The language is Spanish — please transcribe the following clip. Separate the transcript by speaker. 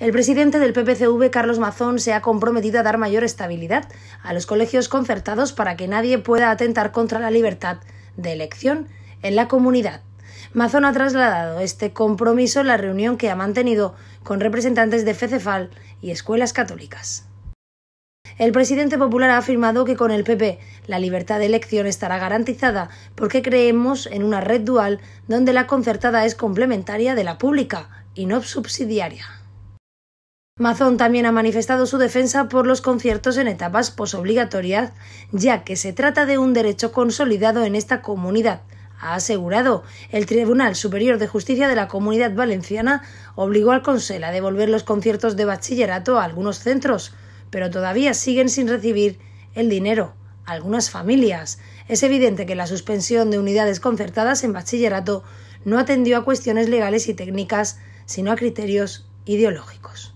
Speaker 1: El presidente del PPCV, Carlos Mazón, se ha comprometido a dar mayor estabilidad a los colegios concertados para que nadie pueda atentar contra la libertad de elección en la comunidad. Mazón ha trasladado este compromiso en la reunión que ha mantenido con representantes de FECEFAL y escuelas católicas. El presidente popular ha afirmado que con el PP la libertad de elección estará garantizada porque creemos en una red dual donde la concertada es complementaria de la pública y no subsidiaria. Mazón también ha manifestado su defensa por los conciertos en etapas posobligatorias, ya que se trata de un derecho consolidado en esta comunidad. Ha asegurado, el Tribunal Superior de Justicia de la Comunidad Valenciana obligó al Consell a devolver los conciertos de bachillerato a algunos centros, pero todavía siguen sin recibir el dinero algunas familias. Es evidente que la suspensión de unidades concertadas en bachillerato no atendió a cuestiones legales y técnicas, sino a criterios ideológicos.